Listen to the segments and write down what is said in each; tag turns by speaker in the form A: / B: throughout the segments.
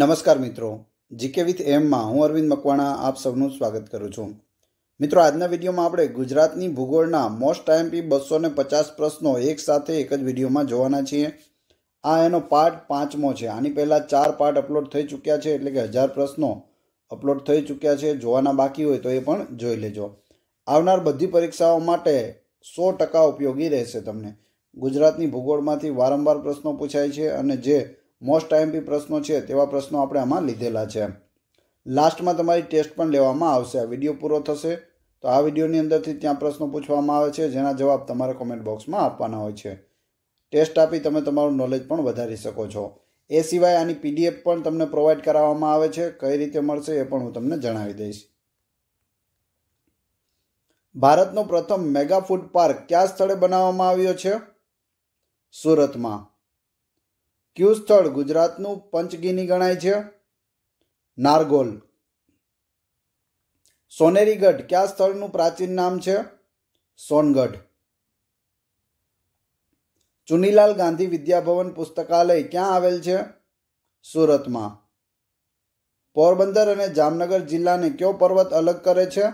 A: નમસ્કાર મિત્રો GK with એમમાં હું અરવિંદ મકવાણા આપ સૌનું સ્વાગત કરું છું મિત્રો આજના વિડીયોમાં આપણે ગુજરાતની ભૂગોળના મોસ્ટ આઈએમપી બસો ને પચાસ પ્રશ્નો એક સાથે એક જ વિડીયોમાં જોવાના છીએ આ એનો પાર્ટ પાંચમો છે આની પહેલાં ચાર પાર્ટ અપલોડ થઈ ચૂક્યા છે એટલે કે હજાર પ્રશ્નો અપલોડ થઈ ચૂક્યા છે જોવાના બાકી હોય તો એ પણ જોઈ લેજો આવનાર બધી પરીક્ષાઓ માટે સો ટકા ઉપયોગી રહેશે તમને ગુજરાતની ભૂગોળમાંથી વારંવાર પ્રશ્નો પૂછાય છે અને જે મોસ્ટ આઈએમપી પ્રશ્નો છે તેવા પ્રશ્નો આપણે આમાં લીધેલા છે લાસ્ટમાં તમારી ટેસ્ટ પણ લેવામાં આવશે આ વિડીયો પૂરો થશે તો આ વિડીયોની અંદરથી ત્યાં પ્રશ્નો પૂછવામાં આવે છે જેના જવાબ તમારે કોમેન્ટ બોક્સમાં આપવાના હોય છે ટેસ્ટ આપી તમે તમારું નોલેજ પણ વધારી શકો છો એ સિવાય આની પીડીએફ પણ તમને પ્રોવાઈડ કરાવવામાં આવે છે કઈ રીતે મળશે એ પણ હું તમને જણાવી દઈશ ભારતનો પ્રથમ મેગા ફૂડ પાર્ક કયા સ્થળે બનાવવામાં આવ્યો છે સુરતમાં કયું સ્થળ ગુજરાતનું પંચગીની ગણાય છે નારગોલ સોનેરીગઢ કયા સ્થળનું પ્રાચીન નામ છે સોનગઢ ચુનીલાલ ગાંધી વિદ્યાભવન પુસ્તકાલય ક્યાં આવેલ છે સુરતમાં પોરબંદર અને જામનગર જિલ્લાને કયો પર્વત અલગ કરે છે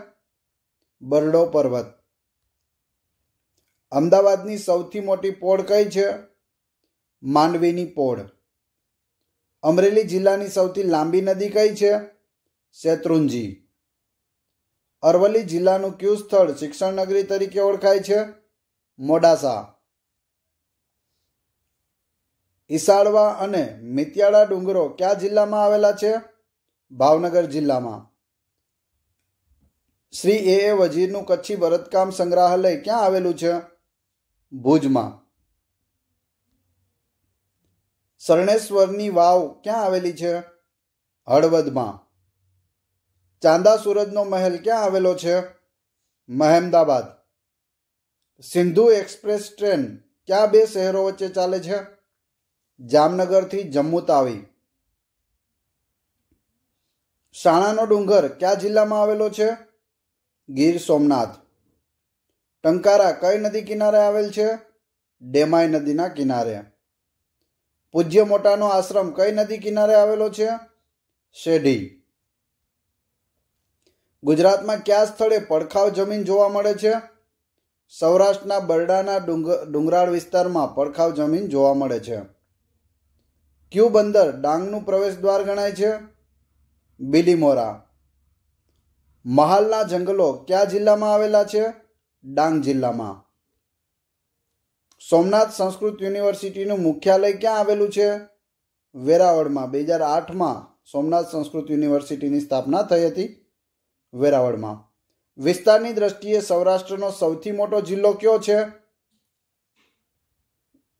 A: બરડો પર્વત અમદાવાદની સૌથી મોટી પોળ કઈ છે માંડવીની પોળ અમરેલી જિલ્લાની સૌથી લાંબી નદી કઈ છે શેત્રુંજી અરવલ્લી જિલ્લાનું કયું સ્થળ શિક્ષણ નગરી તરીકે ઓળખાય છે મોડાસા ઈસાળવા અને મિતિયાળા ડુંગરો કયા જિલ્લામાં આવેલા છે ભાવનગર જિલ્લામાં શ્રી એ એ વજીરનું કચ્છી ભરતકામ સંગ્રહાલય ક્યાં આવેલું છે ભુજમાં શરણેશ્વરની વાવ ક્યાં આવેલી છે હળવદમાં ચાંદા સૂરજનો મહેલ ક્યાં આવેલો છે મહેમદાબાદ સિંધુ એક્સપ્રેસ ટ્રેન ક્યાં બે શહેરો વચ્ચે ચાલે છે જામનગરથી જમ્મુ તાવી શાણાનો ડુંગર કયા જિલ્લામાં આવેલો છે ગીર સોમનાથ ટંકારા કઈ નદી કિનારે આવેલ છે ડેમાઈ નદીના કિનારે પૂજ્ય મોટાનો આશ્રમ કઈ નદી કિનારે આવેલો છે શેઢી ગુજરાતમાં કયા સ્થળે પડખાવ જમીન જોવા મળે છે સૌરાષ્ટ્રના બરડાના ડુંગરાળ વિસ્તારમાં પડખાવ જમીન જોવા મળે છે ક્યુ બંદર ડાંગનું પ્રવેશ દ્વાર ગણાય છે બિલીમોરા મહાલના જંગલો કયા જિલ્લામાં આવેલા છે ડાંગ જિલ્લામાં સોમનાથ સંસ્કૃત યુનિવર્સિટીનું મુખ્યાલય ક્યાં આવેલું છે વેરાવળમાં બે હજાર આઠમાં સોમનાથ સંસ્કૃત યુનિવર્સિટીની સ્થાપના થઈ હતી વેરાવળમાં વિસ્તારની દ્રષ્ટિએ સૌરાષ્ટ્રનો સૌથી મોટો જિલ્લો કયો છે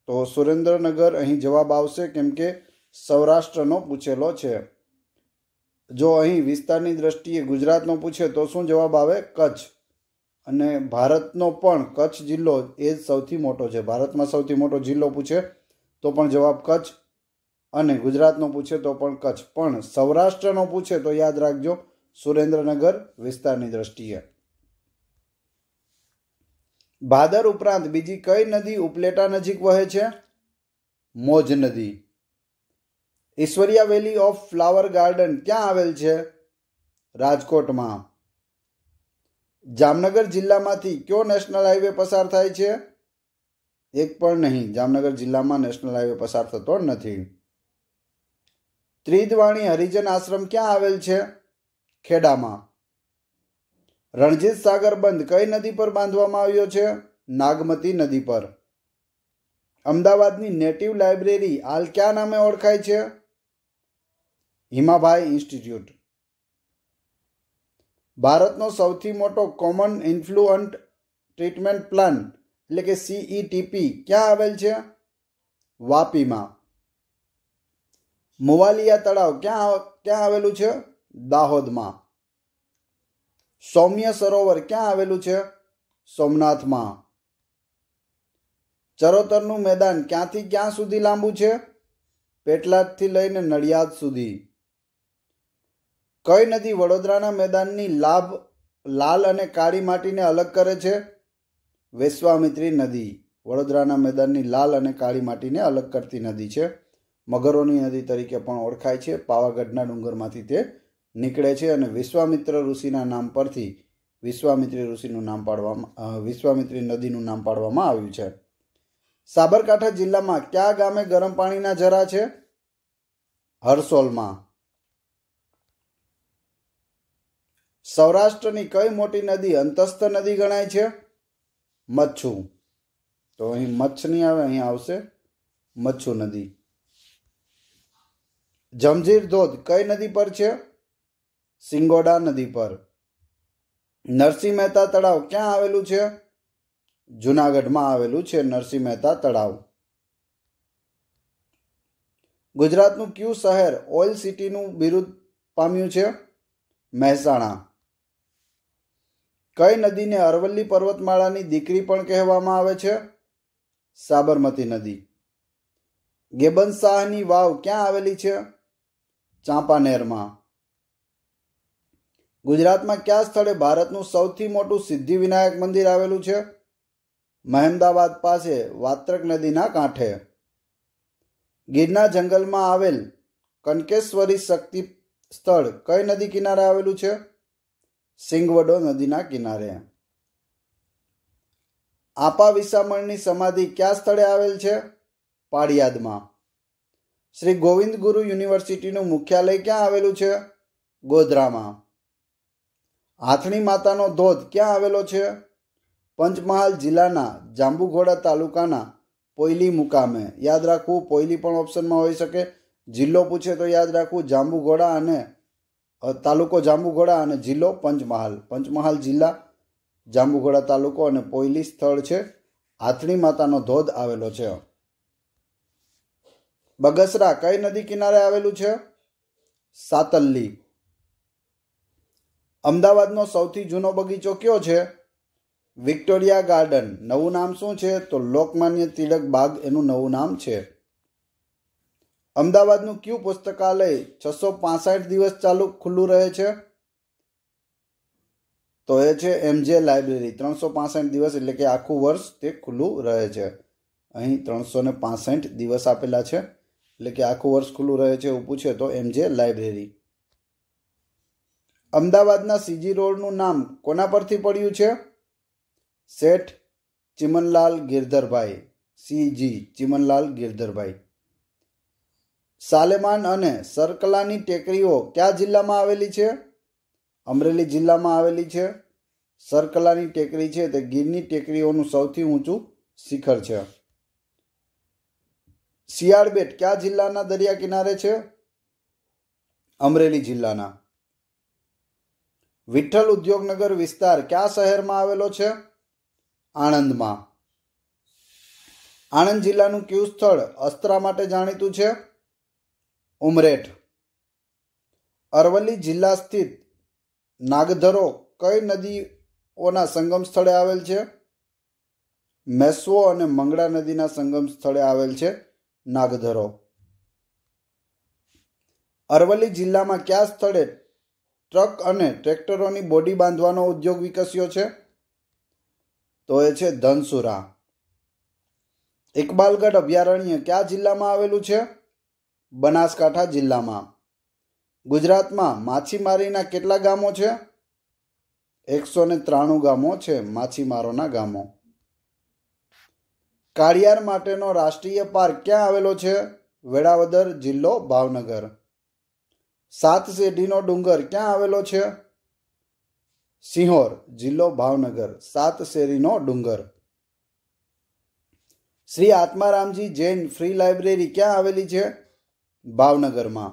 A: તો સુરેન્દ્રનગર અહીં જવાબ આવશે કેમ કે સૌરાષ્ટ્રનો પૂછેલો છે જો અહીં વિસ્તારની દ્રષ્ટિએ ગુજરાતનો પૂછે તો શું જવાબ આવે કચ્છ અને ભારતનો પણ કચ્છ જિલ્લો એ જ સૌથી મોટો છે ભારતમાં સૌથી મોટો જિલ્લો પૂછે તો પણ જવાબ કચ્છ અને ગુજરાતનો પૂછે તો પણ કચ્છ પણ સૌરાષ્ટ્રનો પૂછે તો યાદ રાખજો સુરેન્દ્રનગર વિસ્તારની દ્રષ્ટિએ ભાદર ઉપરાંત બીજી કઈ નદી ઉપલેટા નજીક વહે છે મોજ નદી Ishwariya valley of flower garden ક્યાં આવેલ છે રાજકોટમાં જામનગર જિલ્લામાંથી કયો નેશનલ હાઈવે પસાર થાય છે એક પણ નહીં જામનગર જિલ્લામાં નેશનલ હાઈવે પસાર થતો નથી ત્રિદવાણી હરિજન આશ્રમ ક્યાં આવેલ છે ખેડામાં રણજીત સાગર બંધ કઈ નદી પર બાંધવામાં આવ્યો છે નાગમતી નદી પર અમદાવાદની નેટિવ લાઇબ્રેરી હાલ ક્યાં નામે ઓળખાય છે હિમાભાઈ ઇન્સ્ટિટ્યૂટ ભારતનો સૌથી મોટો કોમન ઇન્ફ્લુઅન્ટ ટ્રીટમેન્ટ પ્લાન એટલે કે સીઈટીપી e ક્યાં આવેલ છે વાપીમાં મુવાલિયા તળાવ ક્યાં ક્યાં આવેલું છે દાહોદમાં સૌમ્ય સરોવર ક્યાં આવેલું છે સોમનાથમાં ચરોતરનું મેદાન ક્યાંથી ક્યાં સુધી લાંબુ છે પેટલાદથી લઈને નડિયાદ સુધી કઈ નદી વડોદરાના મેદાનની લાભ લાલ અને કાળી માટીને અલગ કરે છે વેશ્વામિત્રી નદી વડોદરાના મેદાનની લાલ અને કાળી માટીને અલગ કરતી નદી છે મગરોની નદી તરીકે પણ ઓળખાય છે પાવાગઢના ડુંગરમાંથી તે નીકળે છે અને વિશ્વામિત્ર ઋષિના નામ પરથી વિશ્વામિત્રી ઋષિનું નામ પાડવામાં વિશ્વામિત્રી નદીનું નામ પાડવામાં આવ્યું છે સાબરકાંઠા જિલ્લામાં કયા ગામે ગરમ પાણીના જરા છે હરસોલમાં સૌરાષ્ટ્રની કઈ મોટી નદી અંતસ્થ નદી ગણાય છે મચ્છુ તો અહીં મચ્છ નહીં આવે અહીં આવશે મચ્છુ નદી જમજીર ધોધ કઈ નદી પર છે સિંગોડા નદી પર નરસિંહ મહેતા તળાવ ક્યાં આવેલું છે જુનાગઢમાં આવેલું છે નરસિંહ મહેતા તળાવ ગુજરાતનું કયું શહેર ઓઇલ સિટીનું બિરુદ પામ્યું છે મહેસાણા કઈ નદીને અરવલ્લી પર્વતમાળાની દીકરી પણ કહેવામાં આવે છે સાબરમતી નદી ગેબન શાહની વાવ ક્યાં આવેલી છે ચાંપાનેરમાં ગુજરાતમાં કયા સ્થળે ભારતનું સૌથી મોટું સિદ્ધિવિનાયક મંદિર આવેલું છે મહેમદાવાદ પાસે વાત્રક નદીના કાંઠે ગીરના જંગલમાં આવેલ કનકેશ્વરી શક્તિ સ્થળ કઈ નદી કિનારે આવેલું છે સિંગવડો નદીના કિનારે આપા વિસામણની સમાધિ ક્યાં સ્થળે આવેલ છે પાળિયાદમાં શ્રી ગોવિંદ ગુરુ યુનિવર્સિટીનું મુખ્યાલય ક્યાં આવેલું છે ગોધરામાં હાથણી માતાનો ધોધ ક્યાં આવેલો છે પંચમહાલ જિલ્લાના જાંબુઘોડા તાલુકાના પોઈલી મુકામે યાદ રાખવું પોઈલી પણ ઓપ્શનમાં હોઈ શકે જિલ્લો પૂછે તો યાદ રાખવું જાંબુઘોડા અને તાલુકો જાંબુઘોડા અને જિલ્લો પંચમહાલ પંચમહાલ જિલ્લા જાંબુઘોડા તાલુકો અને પોયલી સ્થળ છે આથણી માતાનો ધોધ આવેલો છે બગસરા કઈ નદી કિનારે આવેલું છે સાતલ્લી અમદાવાદનો સૌથી જૂનો બગીચો કયો છે વિક્ટોરિયા ગાર્ડન નવું નામ શું છે તો લોકમાન્ય તિલક બાગ એનું નવું નામ છે અમદાવાદનું ક્યુ પુસ્તકાલય છસો પાસઠ દિવસ ચાલુ ખુલ્લું રહે છે તો એ છે એમજે લાઇબ્રેરી ત્રણસો પાસઠ દિવસ એટલે કે આખું વર્ષ તે ખુલ્લું રહે છે અહીં ત્રણસો ને પાસઠ દિવસ આપેલા છે એટલે કે આખું વર્ષ ખુલ્લું રહે છે એવું પૂછે તો એમજે લાઇબ્રેરી અમદાવાદના સીજી રોડનું નામ કોના પરથી પડ્યું છે શેઠ ચિમનલાલ ગિરધરભાઈ સીજી ચિમનલાલ ગિરધરભાઈ સાલેમાન અને સરકલાની ટેકરીઓ કયા જિલ્લામાં આવેલી છે અમરેલી જિલ્લામાં આવેલી છે સરકલાની ટેકરી છે તે ગીરની ટેકરીઓનું સૌથી ઊંચું શિખર છે શિયાળબેટ કયા જિલ્લાના દરિયા કિનારે છે અમરેલી જિલ્લાના વિઠ્ઠલ ઉદ્યોગનગર વિસ્તાર કયા શહેરમાં આવેલો છે આણંદમાં આણંદ જિલ્લાનું કયું સ્થળ અસ્ત્રા માટે જાણીતું છે ઉમરેઠ અરવલ્લી જિલ્લા સ્થિત નાગધરો કઈ નદીઓના સંગમ સ્થળે આવેલ છે મેસવો અને મંગળા નદીના સંગમ સ્થળે આવેલ છે નાગધરો અરવલ્લી જિલ્લામાં કયા સ્થળે ટ્રક અને ટ્રેક્ટરોની બોડી બાંધવાનો ઉદ્યોગ વિકસ્યો છે તો એ છે ધનસુરા ઇકબાલગઢ અભયારણ્ય કયા જિલ્લામાં આવેલું છે બનાસકાંઠા જિલ્લામાં ગુજરાતમાં માછીમારીના કેટલા ગામો છે એકસો ને ત્રાણું ગામો છે માછીમારોના ગામો કાળિયાર માટેનો રાષ્ટ્રીય પાર્ક ક્યાં આવેલો છે વેળાવદર જિલ્લો ભાવનગર સાત શેઢીનો ડુંગર ક્યાં આવેલો છે સિંહોર જિલ્લો ભાવનગર સાત શેરીનો ડુંગર શ્રી આત્મારામજી જૈન ફ્રી લાઇબ્રેરી ક્યાં આવેલી છે ભાવનગરમાં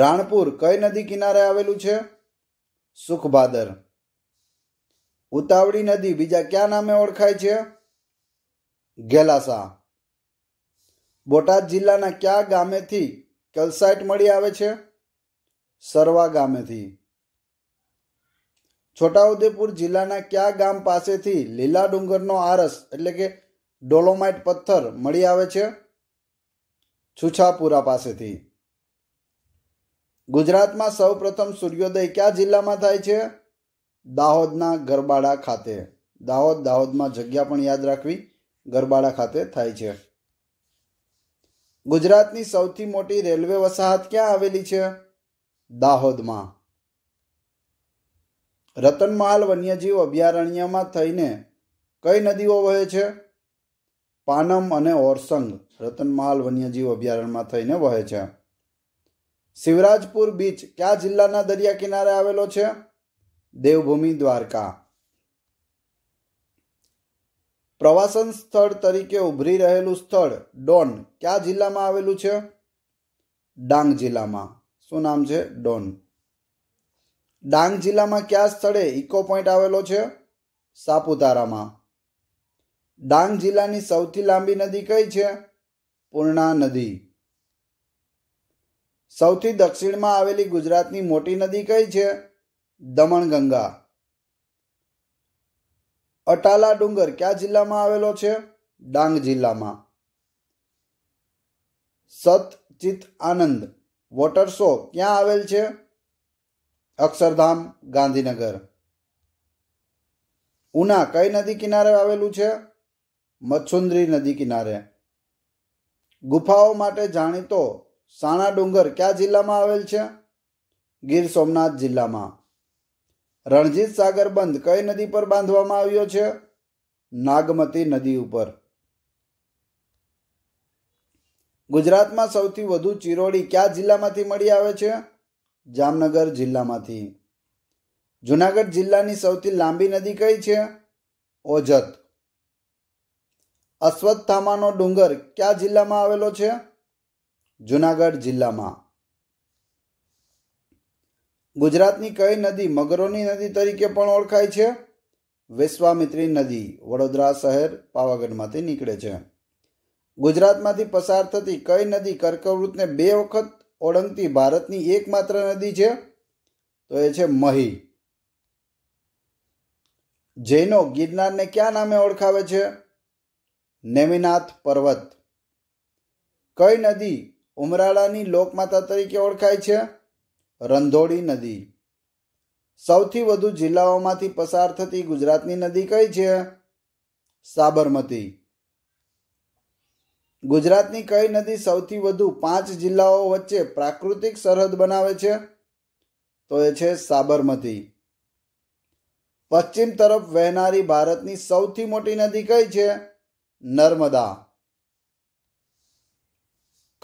A: રાણપુર કઈ નદી કિનારે આવેલું છે સુખભાદર ઉતાવળી નદી બીજા ક્યાં નામે ઓળખાય છે ગેલાસા બોટાદ જિલ્લાના કયા ગામેથી કેલ્સાઇટ મળી આવે છે સરવા ગામેથી છોટાઉદેપુર જિલ્લાના કયા ગામ પાસેથી લીલા ડુંગરનો આરસ એટલે કે ડોલોમાઇટ પથ્થર મળી આવે છે છુછાપુરા પાસેથી ગુજરાતમાં સૌપ્રથમ સૂર્યોદય કયા જિલ્લામાં થાય છે દાહોદના ગરબાડા ખાતે દાહોદ દાહોદમાં જગ્યા પણ યાદ રાખવી ગરબાડા ખાતે થાય છે ગુજરાતની સૌથી મોટી રેલવે વસાહત ક્યાં આવેલી છે દાહોદમાં રતનમહાલ વન્યજીવ અભયારણ્યમાં થઈને કઈ નદીઓ વહે છે પાનમ અને ઓરસંગ રતનમહાલ વન્યજીવ અભયારણ્યમાં થઈને વહે છે શિવરાજપુર બીચ કયા જિલ્લાના દરિયા કિનારે આવેલો છે દેવભૂમિ દ્વારકા પ્રવાસન સ્થળ તરીકે ઉભરી રહેલું સ્થળ ડોન કયા જિલ્લામાં આવેલું છે ડાંગ જિલ્લામાં શું નામ છે ડોન ડાંગ જિલ્લામાં કયા સ્થળે ઇકો પોઈન્ટ આવેલો છે સાપુતારામાં ડાંગ જિલ્લાની સૌથી લાંબી નદી કઈ છે પૂર્ણા નદી સૌથી દક્ષિણમાં આવેલી ગુજરાતની મોટી નદી કઈ છે દમણગંગા અટાલા ડુંગર કયા જિલ્લામાં આવેલો છે ડાંગ જિલ્લામાં સતચિત આનંદ વોટર શો ક્યાં આવેલ છે અક્ષરધામ ગાંધીનગર ઉના કઈ નદી કિનારે આવેલું છે મચ્છુન્દ્રી નદી કિનારે ગુફાઓ માટે જાણીતો સાણા ડુંગર કયા જિલ્લામાં આવેલ છે ગીર સોમનાથ જિલ્લામાં રણજીત સાગર બંધ કઈ નદી પર બાંધવામાં આવ્યો છે નાગમતી નદી ઉપર ગુજરાતમાં સૌથી વધુ ચિરોડી કયા જિલ્લામાંથી મળી આવે છે જામનગર જિલ્લામાંથી જુનાગઢ જિલ્લાની સૌથી લાંબી નદી કઈ છે ઓજત અશ્વત્થામાનો ડુંગર કયા જિલ્લામાં આવેલો છે જુનાગઢ જિલ્લામાં ગુજરાતની કઈ નદી મગરોની નદી તરીકે પણ ઓળખાય છે વિશ્વામિત્રી નદી વડોદરા શહેર પાવાગઢમાંથી નીકળે છે ગુજરાતમાંથી પસાર થતી કઈ નદી કર્કવૃતને બે વખત ઓળંગતી ભારતની એકમાત્ર નદી છે તો એ છે મહી જૈનો ગિરનારને ક્યાં નામે ઓળખાવે છે નેમિનાથ પર્વત કઈ નદી ઉમરાળાની લોકમાતા તરીકે ઓળખાય છે રંધોળી નદી સૌથી વધુ જિલ્લાઓમાંથી પસાર થતી ગુજરાતની નદી કઈ છે સાબરમતી ગુજરાતની કઈ નદી સૌથી વધુ પાંચ જિલ્લાઓ વચ્ચે પ્રાકૃતિક સરહદ બનાવે છે તો એ છે સાબરમતી પશ્ચિમ તરફ વહેનારી ભારતની સૌથી મોટી નદી કઈ છે નર્મદા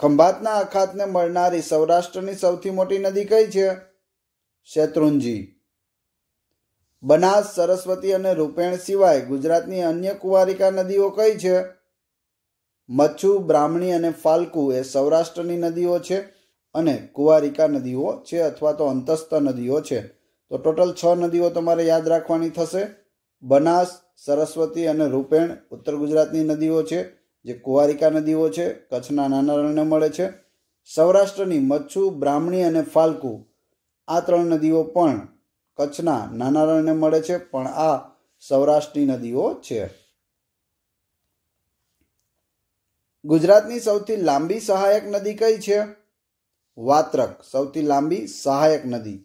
A: ખંભાતના અખાતને મળનારી સૌરાષ્ટ્રની સૌથી મોટી નદી કઈ છે શેત્રુંજી બનાસ સરસ્વતી અને રૂપેણ સિવાય ગુજરાતની અન્ય કુંવારિકા નદીઓ કઈ છે મચ્છુ બ્રાહ્મણી અને ફાલ્કુ એ સૌરાષ્ટ્રની નદીઓ છે અને કુંવારિકા નદીઓ છે અથવા તો અંતસ્થ નદીઓ છે તો ટોટલ છ નદીઓ તમારે યાદ રાખવાની થશે બનાસ સરસ્વતી અને રૂપેણ ઉત્તર ગુજરાતની નદીઓ છે જે કુવારિકા નદીઓ છે કચ્છના નાના રણને મળે છે સૌરાષ્ટ્રની મચ્છુ બ્રાહ્મણી અને ફાલ્કુ આ ત્રણ નદીઓ પણ કચ્છના નાના રણને મળે છે પણ આ સૌરાષ્ટ્રની નદીઓ છે ગુજરાતની સૌથી લાંબી સહાયક નદી કઈ છે વાત્રક સૌથી લાંબી સહાયક નદી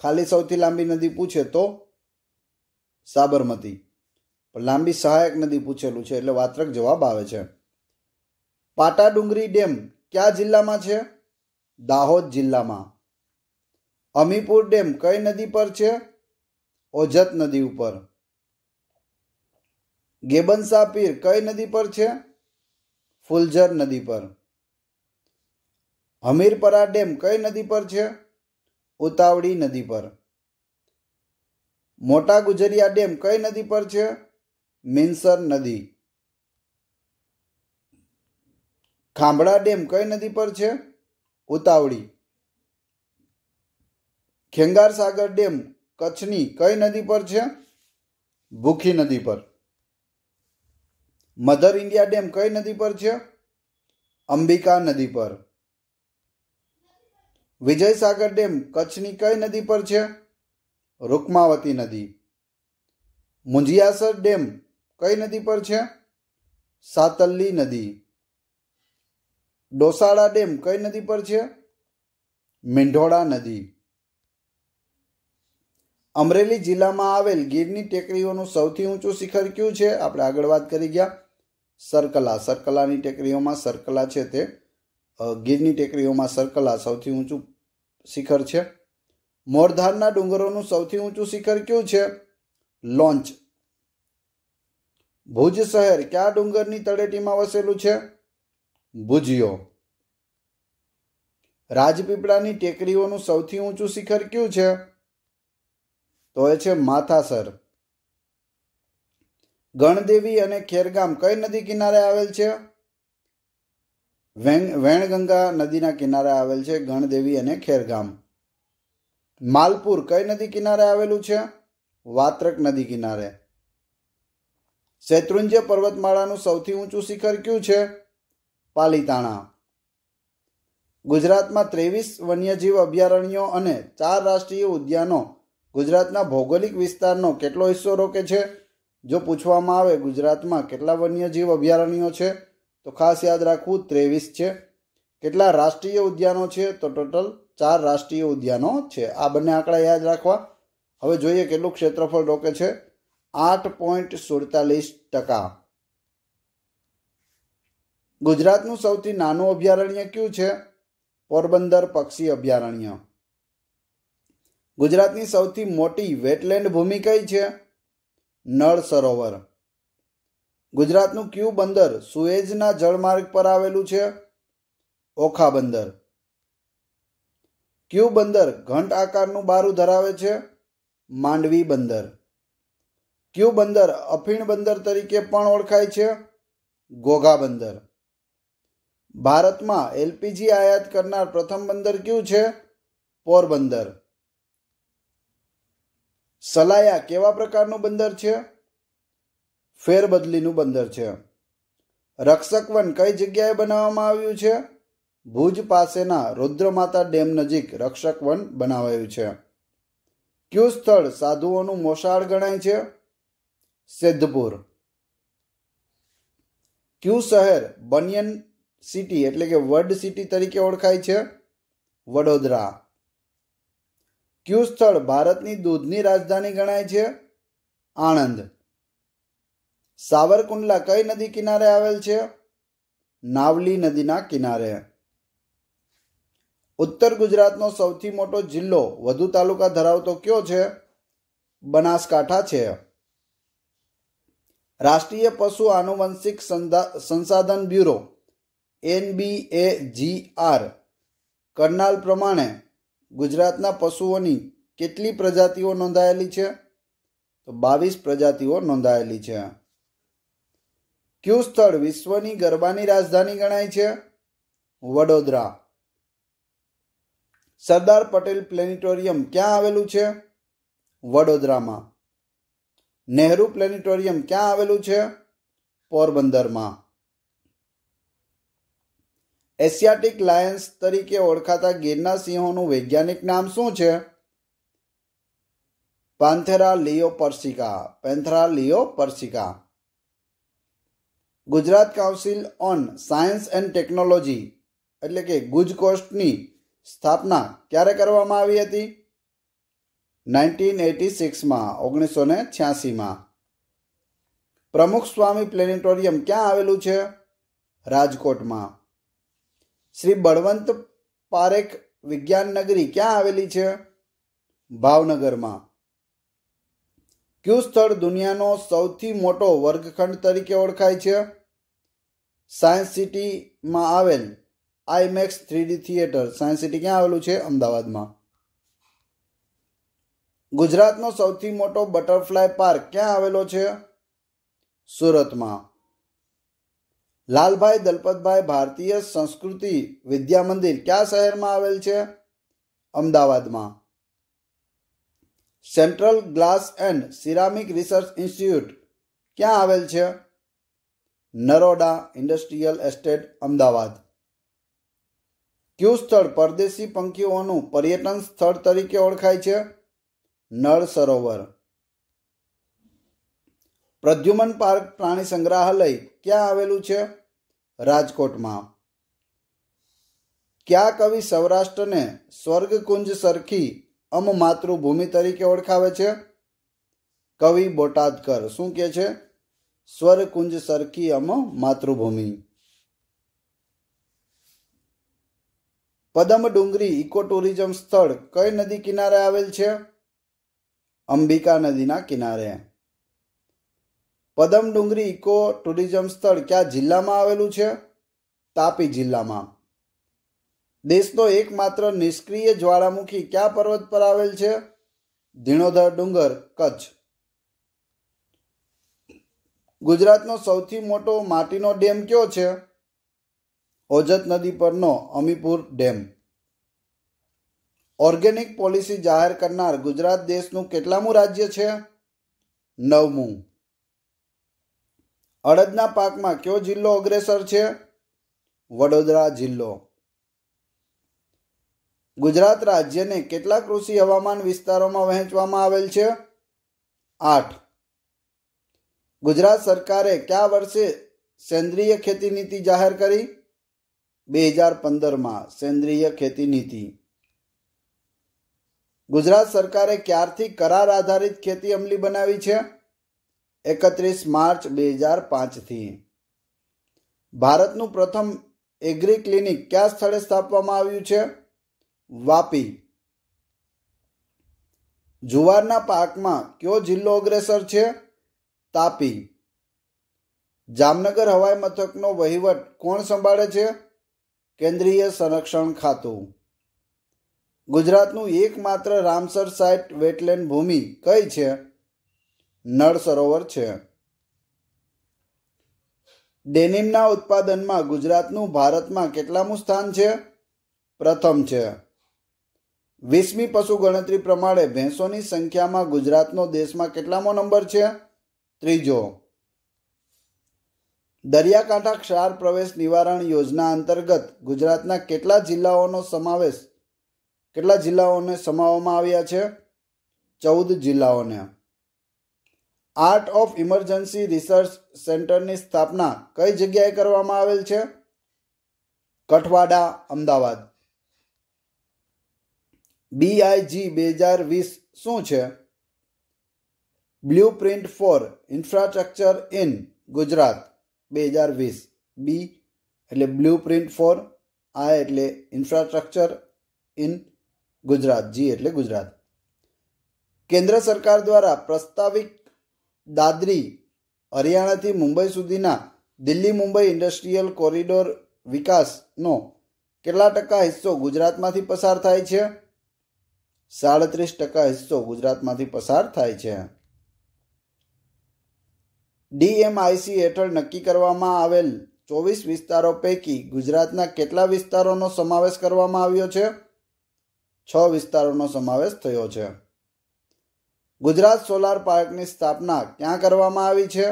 A: ખાલી સૌથી લાંબી નદી પૂછે તો સાબરમતી પણ લાંબી સહાયક નદી પૂછેલું છે એટલે વાત્રક જવાબ આવે છે પાટા ડુંગરી ડેમ કયા જિલ્લામાં છે દાહોદ જિલ્લામાં અમીપુર ડેમ કઈ નદી પર છે ઓજત નદી ઉપર ગેબનસા પીર કઈ નદી પર છે ફુલઝર નદી પર હમીરપરા ડેમ કઈ નદી પર છે ઉતાવળી નદી પર મોટા ગુજરિયા ડેમ કઈ નદી પર છે મિન્સર નદી ખાંભળા ડેમ કઈ નદી પર છે ઉતાવળી ખેંગાર સાગર ડેમ કચ્છની કઈ નદી પર છે ભૂખી નદી પર મધર ઇન્ડિયા ડેમ કઈ નદી પર છે અંબિકા નદી પર વિજયસાગર ડેમ કચ્છની કઈ નદી પર છે રૂકમાવતી નદી મુંજિયાસર ડેમ કઈ નદી પર છે સાતલ્લી નદી ડોસાળા ડેમ કઈ નદી પર છે મીંઢોળા નદી અમરેલી જિલ્લામાં આવેલ ગીરની ટેકરીઓનું સૌથી ઊંચું શિખર કયું છે આપણે આગળ વાત કરી ગયા સરકલા સરકલાની ટેકરીઓમાં સરકલા છે તે ગીરની ટેકરીઓમાં સરકલા સૌથી ઊંચું શિખર છે મોરધારના ડુંગરોનું સૌથી ઊંચું શિખર કયું છે લોન્ચ ભુજ શહેર કયા ડુંગરની તળેટીમાં વસેલું છે ભુજિયો રાજપીપળાની ટેકરીઓનું સૌથી ઊંચું શિખર કયું છે તો એ છે માથાસર ગણદેવી અને ખેરગામ કઈ નદી કિનારે આવેલ છે વેણગંગા નદીના કિનારે આવેલ છે ગણદેવી અને ખેરગામ માલપુર કઈ નદી કિનારે આવેલું છે વાત્રક નદી કિનારે શેત્રુંજ્ય પર્વતમાળાનું સૌથી ઊંચું શિખર ક્યું છે પાલીતાણા ગુજરાતમાં ત્રેવીસ વન્યજીવ અભયારણ્યો અને ચાર રાષ્ટ્રીય ઉદ્યાનો ગુજરાતના ભૌગોલિક વિસ્તારનો કેટલો હિસ્સો રોકે છે જો પૂછવામાં આવે ગુજરાતમાં કેટલા વન્યજીવ અભયારણ્યો છે તો ખાસ યાદ રાખવું ત્રેવીસ છે કેટલા રાષ્ટ્રીય ઉદ્યાનો છે તો ટોટલ ચાર રાષ્ટ્રીય ઉદ્યાનો છે આ બંને આંકડા યાદ રાખવા હવે જોઈએ કેટલું ક્ષેત્રફળ રોકે છે આઠ પોઈન્ટ સુડતાલીસ ટકા ગુજરાતનું સૌથી નાનું અભયારણ્ય કયું છે પોરબંદર પક્ષી અભયારણ્ય ગુજરાતની સૌથી મોટી વેટલેન્ડ ભૂમિ કઈ છે નળ સરોવર ગુજરાતનું ક્યુ બંદર સુએજના જળમાર્ગ પર આવેલું છે ઓખા બંદર કયું બંદર ઘંટ આકારનું બારું ધરાવે છે માંડવી બંદર ક્યુ બંદર અફીણ બંદર તરીકે પણ ઓળખાય છે ઘોઘા બંદર ભારતમાં એલપીજી આયાત કરનાર પ્રથમ બંદર કયું છે પોરબંદર સલાયા કેવા પ્રકારનું બંદર છે ફેરબદલીનું બંદર છે રક્ષકવન કઈ જગ્યાએ બનાવવામાં આવ્યું છે ભુજ પાસેના રુદ્રમાતા ડેમ નજીક રક્ષક વન બનાવાયું છે કયું સ્થળ સાધુઓનું મોસાળ ગણાય છે સિદ્ધપુર ક્યુ શહેર બનિયન સિટી એટલે કે વર્લ્ડ સિટી તરીકે ઓળખાય છે વડોદરા ક્યુ સ્થળ ભારતની દૂધની રાજધાની ગણાય છે આણંદ સાવરકુંડલા કઈ નદી કિનારે આવેલ છે નાવલી નદીના કિનારે ઉત્તર ગુજરાતનો સૌથી મોટો જિલ્લો વધુ તાલુકા ધરાવતો કયો છે બનાસકાંઠા છે રાષ્ટ્રીય પશુ આનુવંશિક સંસાધન બ્યુરો એનબીએ આર કરનાલ પ્રમાણે ગુજરાતના પશુઓની કેટલી પ્રજાતિઓ નોંધાયેલી છે તો બાવીસ પ્રજાતિઓ નોંધાયેલી છે કયું સ્થળ વિશ્વની ગરબાની રાજધાની ગણાય છે વડોદરા સરદાર પટેલ પ્લેનેટોરિયમ ક્યાં આવેલું છે વડોદરામાં નહેરુ પ્લેનેટોરિયમ ક્યાં આવેલું છે પોરબંદરમાં એશિયાટિક લાયન્સ તરીકે ઓળખાતા ગીરના સિંહોનું વૈજ્ઞાનિક નામ શું છે panthera leo persica panthera leo persica Gujarat council on science and technology એટલે કે ગુજકોસ્ટની સ્થાપના ક્યારે કરવામાં આવી હતી નાઇન્ટીન એટી સિક્સમાં ઓગણીસો ને છ્યાસીમાં પ્રમુખ સ્વામી પ્લેનેટોરિયમ ક્યાં આવેલું છે રાજકોટમાં શ્રી બળવંત પારેખ વિજ્ઞાન નગરી ક્યાં આવેલી છે ભાવનગરમાં કયું સ્થળ દુનિયાનો સૌથી મોટો વર્ગખંડ તરીકે ઓળખાય છે સાયન્સ સિટીમાં આવેલ IMAX three D theatre science city ક્યાં આવેલું છે અમદાવાદમાં ગુજરાતનો સૌથી મોટો બટરફ્લાય પાર્ક ક્યાં આવેલો છે સુરતમાં લાલભાઈ દલપતભાઈ ભારતીય સંસ્કૃતિ વિદ્યા મંદિર કયા શહેરમાં આવેલ છે અમદાવાદમાં central glass and ceramic research institute ક્યાં આવેલ છે નરોડા ઇન્ડસ્ટ્રીયલ એસ્ટેટ અમદાવાદ કયું સ્થળ પરદેશી પંખીઓનું પર્યટન સ્થળ તરીકે ઓળખાય છે નળ સરોવર પ્રદ્યુમન પાર્ક પ્રાણી સંગ્રહાલય ક્યાં આવેલું છે રાજકોટમાં કયા કવિ સૌરાષ્ટ્રને સ્વર્ગકુંજ સરખી અમ માતૃભૂમિ તરીકે ઓળખાવે છે કવિ બોટાદકર શું કહે છે સ્વર્ગકુંજ સરખી અમ માતૃભૂમિ પદમ ડુંગરી ઇકો ટુરિઝમ સ્થળ કઈ નદી કિનારે આવેલ છે અંબિકા નદીના કિનારે પદમ ડુંગરી ઇકો ટુરિઝમ સ્થળ કયા જિલ્લામાં આવેલું છે તાપી જિલ્લામાં દેશનો એકમાત્ર નિષ્ક્રિય જ્વાળામુખી કયા પર્વત પર આવેલ છે ધીણોધર ડુંગર કચ્છ ગુજરાતનો સૌથી મોટો માટીનો ડેમ કયો છે ઓજત નદી પરનો અમીપુર ડેમ ઓર્ગેનિક પોલિસી જાહેર કરનાર ગુજરાત દેશનું કેટલામું રાજ્ય છે નવમું અડદના પાકમાં કયો જિલ્લો અગ્રેસર છે વડોદરા જિલ્લો ગુજરાત રાજ્યને કેટલા કૃષિ હવામાન વિસ્તારોમાં વહેંચવામાં આવેલ છે આઠ ગુજરાત સરકારે કયા વર્ષે સેન્દ્રીય ખેતી નીતિ જાહેર કરી બે હજાર પંદરમાં સેન્દ્રીય ખેતી નીતિ ગુજરાત સરકારે ક્યારથી કરાર આધારિત ખેતી અમલી બનાવી છે એકત્રીસ માર્ચ બે હજાર પાંચથી ભારતનું પ્રથમ એગ્રી ક્લિનિક કયા સ્થળે સ્થાપવામાં આવ્યું છે વાપી જુવારના પાકમાં કયો જિલ્લો અગ્રેસર છે તાપી જામનગર હવાઈ મથકનો વહીવટ કોણ સંભાળે છે કેન્દ્રીય સંરક્ષણ ખાતું ગુજરાતનું એકમાત્ર રામસર સાઇટ વેટલેન્ડ ભૂમિ કઈ છે નળ સરોવર છે ડેનિમના ઉત્પાદનમાં ગુજરાતનું ભારતમાં કેટલામું સ્થાન છે પ્રથમ છે વીસમી પશુ ગણતરી પ્રમાણે ભેંસોની સંખ્યામાં ગુજરાતનો દેશમાં કેટલામો નંબર છે ત્રીજો દરિયાકાંઠા ક્ષાર પ્રવેશ નિવારણ યોજના અંતર્ગત ગુજરાતના કેટલા જિલ્લાઓનો સમાવેશ કેટલા જિલ્લાઓને સમાવવામાં આવ્યા છે ચૌદ જિલ્લાઓને આર્ટ ઓફ ઇમરજન્સી રિસર્ચ સેન્ટરની સ્થાપના કઈ જગ્યાએ કરવામાં આવેલ છે કઠવાડા અમદાવાદ બીઆઈજી બે હજાર વીસ શું છે blueprint for infrastructure in Gujarat બે હજાર વીસ બી એટલે બ્લુ પ્રિન્ટ ફોર આ એટલે ઇન્ફ્રાસ્ટ્રક્ચર ઇન ગુજરાત જી એટલે ગુજરાત કેન્દ્ર સરકાર દ્વારા પ્રસ્તાવિત દાદરી હરિયાણાથી મુંબઈ સુધીના દિલ્હી મુંબઈ ઇન્ડસ્ટ્રીયલ કોરિડોર વિકાસનો કેટલા ટકા હિસ્સો ગુજરાતમાંથી પસાર થાય છે સાડત્રીસ ટકા હિસ્સો ગુજરાતમાંથી પસાર થાય છે ડીએમઆઈસી હેઠળ નક્કી કરવામાં આવેલ ચોવીસ વિસ્તારો પૈકી ગુજરાતના કેટલા વિસ્તારોનો સમાવેશ કરવામાં આવ્યો છે છ વિસ્તારોનો સમાવેશ થયો છે ગુજરાત સોલાર પાર્કની સ્થાપના ક્યાં કરવામાં આવી છે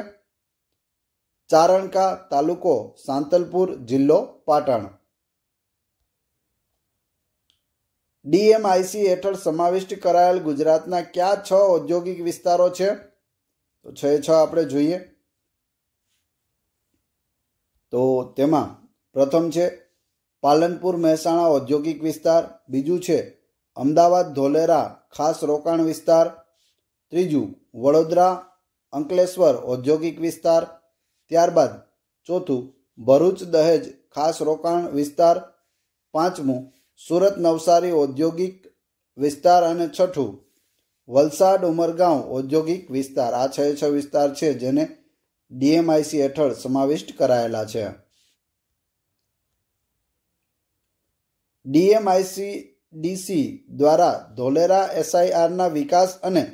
A: ચારણકા તાલુકો સાંતલપુર જિલ્લો પાટણ ડીએમઆઈસી હેઠળ સમાવિષ્ટ કરાયેલ ગુજરાતના કયા છ ઔદ્યોગિક વિસ્તારો છે તો છ છ આપણે જોઈએ તો તેમાં પ્રથમ છે પાલનપુર મહેસાણા ઔદ્યોગિક વિસ્તાર બીજું છે અમદાવાદ ધોલેરા ખાસ રોકાણ વિસ્તાર ત્રીજું વડોદરા અંકલેશ્વર ઔદ્યોગિક વિસ્તાર ત્યારબાદ ચોથું ભરૂચ દહેજ ખાસ રોકાણ વિસ્તાર પાંચમું સુરત નવસારી ઔદ્યોગિક વિસ્તાર અને છઠ્ઠું વલસાડ ઉમરગાંવ ઔદ્યોગિક વિસ્તાર આ છ છ વિસ્તાર છે જેને ડીએમઆઈસી હેઠળ સમાવિષ્ટ કરાયેલા છે ડીએમઆઈસી ડીસી દ્વારા ધોલેરા એસઆઈઆરના વિકાસ અને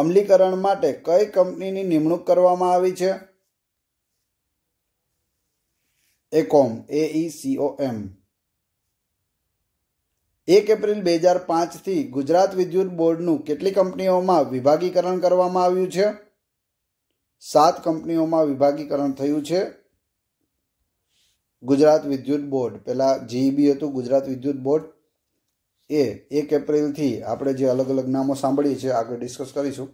A: અમલીકરણ માટે કઈ કંપનીની નિમણૂક કરવામાં આવી છે એકોમ એમ એક એપ્રિલ બે હજાર પાંચથી ગુજરાત વિદ્યુત બોર્ડનું કેટલી કંપનીઓમાં વિભાગીકરણ કરવામાં આવ્યું છે સાત કંપનીઓમાં વિભાગીકરણ થયું છે ગુજરાત વિદ્યુત બોર્ડ પહેલાં જીઈબી e હતું ગુજરાત વિદ્યુત બોર્ડ એ એક એપ્રિલથી આપણે જે અલગ અલગ નામો સાંભળીએ છીએ આગળ ડિસ્કસ કરીશું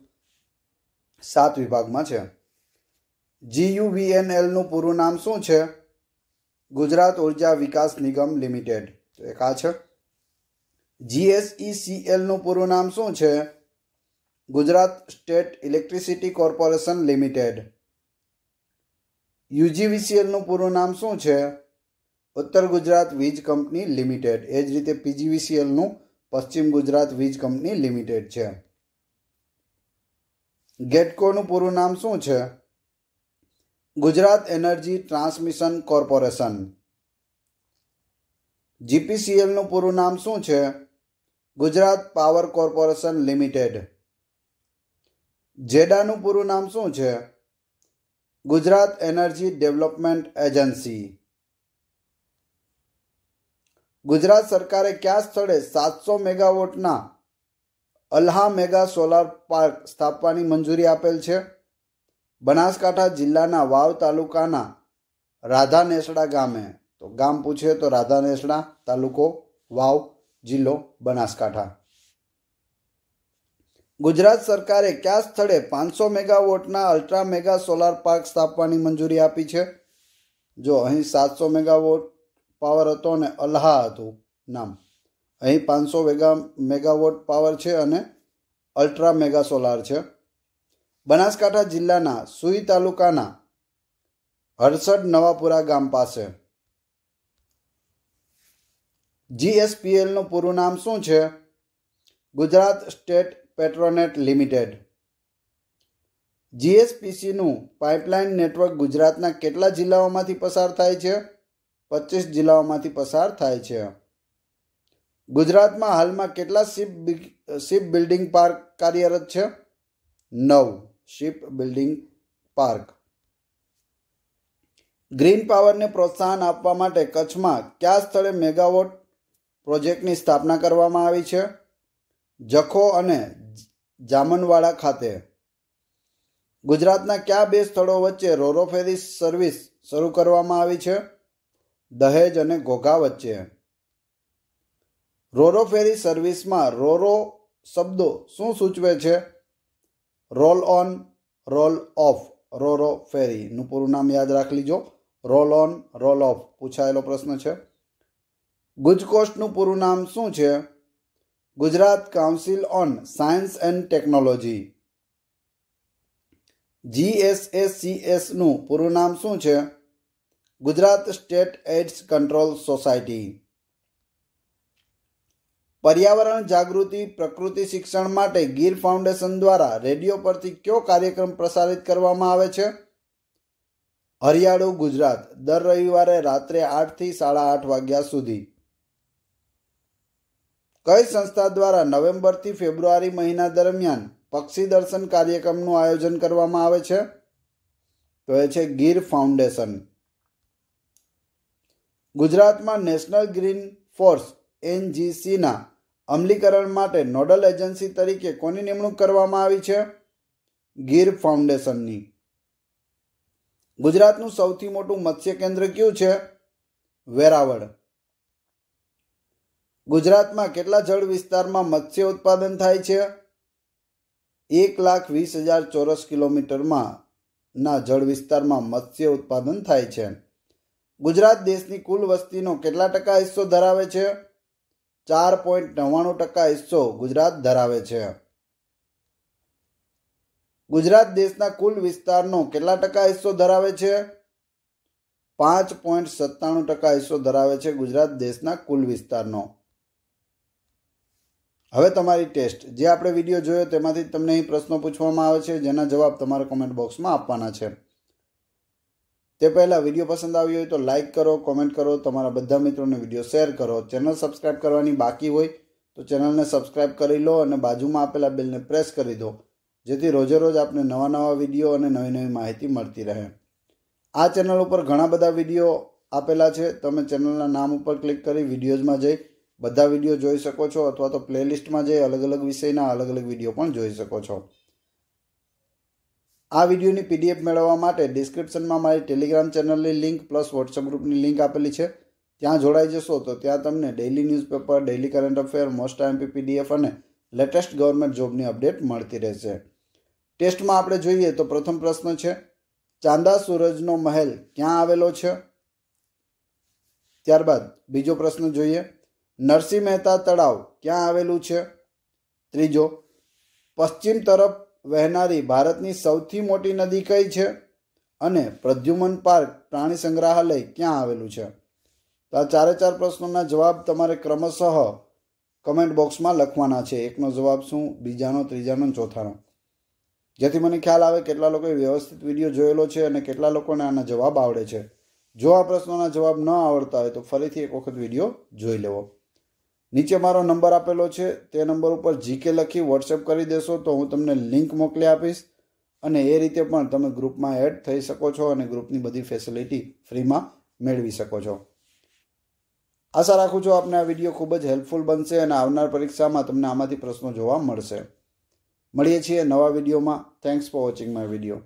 A: સાત વિભાગમાં છે જીયુવીએનએલનું પૂરું નામ શું છે ગુજરાત ઉર્જા વિકાસ નિગમ લિમિટેડ તો એક આ છે જીએસઈસીએલનું e પૂરું નામ શું છે Gujarat state electricity corporation limited યુજીવીસીએલનું પૂરું નામ શું છે ઉત્તર ગુજરાત વીજ કંપની લિમિટેડ એ જ રીતે પીજીવીસીએલનું પશ્ચિમ ગુજરાત વીજ કંપની લિમિટેડ છે ગેટકોનું પૂરું નામ શું છે ગુજરાત એનર્જી ટ્રાન્સમિશન કોર્પોરેશન જીપીસીએલનું પૂરું નામ શું છે ગુજરાત પાવર કોર્પોરેશન લિમિટેડ જેડાનું પૂરું નામ શું છે Gujarat energy development agency Gujarat સરકારે કયા સ્થળે સાતસો મેગાવોટના અલ્હા મેગા સોલાર પાર્ક સ્થાપવાની મંજૂરી આપેલ છે બનાસકાંઠા જિલ્લાના વાવ તાલુકાના રાધા નેસડા ગામે તો ગામ પૂછે તો રાધા નેસડા તાલુકો વાવ જિલ્લો બનાસકાંઠા ગુજરાત સરકારે કયા સ્થળે પાંચસો મેગાવોટના અલ્ટ્રા મેગા સોલાર પાર્ક સ્થાપવાની મંજૂરી આપી છે જો અહીં સાતસો મેગાવોટ પાવર હતો અને અલ્હા હતું નામ અહીં પાંચસો મેગા મેગાવોટ પાવર છે અને અલ્ટ્રા મેગા સોલાર છે બનાસકાંઠા જિલ્લાના સુઈ તાલુકાના હરસદ નવાપુરા ગામ પાસે જીએસપીએલનું પૂરું નામ શું છે ગુજરાત સ્ટેટ પેટ્રોનેટ લિમિટેડ જીએસપીસીનું પાઇપલાઇન નેટવર્ક ગુજરાતના કેટલા જિલ્લાઓમાંથી પસાર થાય છે પચીસ જિલ્લાઓમાંથી પસાર થાય છે ગુજરાતમાં હાલમાં કેટલા શિપ શિપ બિલ્ડિંગ પાર્ક કાર્યરત છે નવ શિપ બિલ્ડિંગ પાર્ક ગ્રીન પાવરને પ્રોત્સાહન આપવા માટે કચ્છમાં કયા સ્થળે મેગાવોટ પ્રોજેક્ટની સ્થાપના કરવામાં આવી છે જખો અને જામનવાડા ખાતે ગુજરાતના કયા બે સ્થળો વચ્ચે રોરો ફેરી સર્વિસ શરૂ કરવામાં આવી છે દહેજ અને ઘોઘા વચ્ચે રોરો ફેરી સર્વિસમાં રોરો શબ્દો શું સૂચવે છે roll on roll off RoRo ફેરીનું પૂરું નામ યાદ રાખી લીજો રોલ ઓન રોલ ઓફ પૂછાયેલો પ્રશ્ન છે ગુજકોસ્ટનું પૂરું નામ શું છે Gujarat council on science and technology જીએસએસીએસનું પૂરું નામ શું છે Gujarat state AIDS control society પર્યાવરણ જાગૃતિ પ્રકૃતિ શિક્ષણ માટે ગીર ફાઉન્ડેશન દ્વારા રેડિયો પરથી કયો કાર્યક્રમ પ્રસારિત કરવામાં આવે છે હરિયાળું ગુજરાત દર રવિવારે રાત્રે આઠથી સાડા આઠ વાગ્યા સુધી કઈ સંસ્થા દ્વારા નવેમ્બરથી ફેબ્રુઆરી મહિના દરમિયાન પક્ષી દર્શન કાર્યક્રમનું આયોજન કરવામાં આવે છે તો એ છે ગીર ફાઉન્ડેશન ગુજરાતમાં નેશનલ ગ્રીન ફોર્સ એનજીસીના અમલીકરણ માટે નોડલ એજન્સી તરીકે કોની નિમણૂક કરવામાં આવી છે ગીર ફાઉન્ડેશનની ગુજરાતનું સૌથી મોટું મત્સ્ય કેન્દ્ર કયું છે વેરાવળ ગુજરાતમાં કેટલા જળ વિસ્તારમાં મત્સ્ય ઉત્પાદન થાય છે એક લાખ વીસ હજાર ચોરસ કિલોમીટરમાં ના જળ વિસ્તારમાં મત્સ્ય ઉત્પાદન થાય છે ગુજરાત દેશની કુલ વસ્તીનો કેટલા ટકા હિસ્સો ધરાવે છે ચાર પોઈન્ટ નવ્વાણું ટકા હિસ્સો ગુજરાત ધરાવે છે ગુજરાત દેશના કુલ વિસ્તારનો કેટલા ટકા હિસ્સો ધરાવે છે પાંચ પોઈન્ટ સત્તાણું ટકા હિસ્સો ધરાવે છે ગુજરાત દેશના કુલ વિસ્તારનો હવે તમારી ટેસ્ટ જે આપણે વિડીયો જોયો તેમાંથી તમને અહીં પ્રશ્નો પૂછવામાં આવે છે જેના જવાબ તમારે કોમેન્ટ બોક્સમાં આપવાના છે તે પહેલાં વિડીયો પસંદ આવ્યો હોય તો લાઇક કરો કોમેન્ટ કરો તમારા બધા મિત્રોને વિડીયો શેર કરો ચેનલ સબસ્ક્રાઇબ કરવાની બાકી હોય તો ચેનલને સબસ્ક્રાઇબ કરી લો અને બાજુમાં આપેલા બિલને પ્રેસ કરી દો જેથી રોજે રોજ આપને નવા નવા વિડીયો અને નવી નવી માહિતી મળતી રહે આ ચેનલ ઉપર ઘણા બધા વિડીયો આપેલા છે તમે ચેનલના નામ ઉપર ક્લિક કરી વિડીયોઝમાં જઈ બધા વિડીયો જોઈ શકો છો અથવા તો પ્લેલિસ્ટમાં જઈ અલગ અલગ વિષયના અલગ અલગ વિડીયો પણ જોઈ શકો છો આ વિડીયોની પીડીએફ મેળવવા માટે ડિસ્ક્રિપ્શનમાં મારી ટેલિગ્રામ ચેનલની લિંક પ્લસ વોટ્સઅપ ગ્રુપની લિંક આપેલી છે ત્યાં જોડાઈ જશો તો ત્યાં તમને daily newspaper daily current affair most IMP PDF અને લેટેસ્ટ ગવર્મેન્ટ જોબની અપડેટ મળતી રહેશે ટેસ્ટમાં આપણે જોઈએ તો પ્રથમ પ્રશ્ન છે ચાંદા સૂરજનો મહેલ ક્યાં આવેલો છે ત્યારબાદ બીજો પ્રશ્ન જોઈએ નરસિંહ મહેતા તળાવ ક્યાં આવેલું છે ત્રીજો પશ્ચિમ તરફ વહેનારી ભારતની સૌથી મોટી નદી કઈ છે અને પ્રદ્યુમન પાર્ક પ્રાણી સંગ્રહાલય ક્યાં આવેલું છે તો આ ચારે ચાર પ્રશ્નોના જવાબ તમારે ક્રમશઃ કમેન્ટ બોક્સમાં લખવાના છે એકનો જવાબ શું બીજાનો ત્રીજાનો ચોથાનો જેથી મને ખ્યાલ આવે કેટલા લોકોએ વ્યવસ્થિત વિડીયો જોયેલો છે અને કેટલા લોકોને આના જવાબ આવડે છે જો આ પ્રશ્નોના જવાબ ન આવડતા હોય તો ફરીથી એક વખત વિડીયો જોઈ લેવો નીચે મારો નંબર આપેલો છે તે નંબર ઉપર જીકે લખી વોટ્સએપ કરી દેશો તો હું તમને લિંક મોકલી આપીશ અને એ રીતે પણ તમે ગ્રુપમાં એડ થઈ શકો છો અને ગ્રુપની બધી ફેસિલિટી ફ્રીમાં મેળવી શકો છો આશા રાખું છું આપને આ વિડીયો ખૂબ જ હેલ્પફુલ બનશે અને આવનાર પરીક્ષામાં તમને આમાંથી પ્રશ્નો જોવા મળશે મળીએ છીએ નવા વિડીયોમાં thanks for watching my video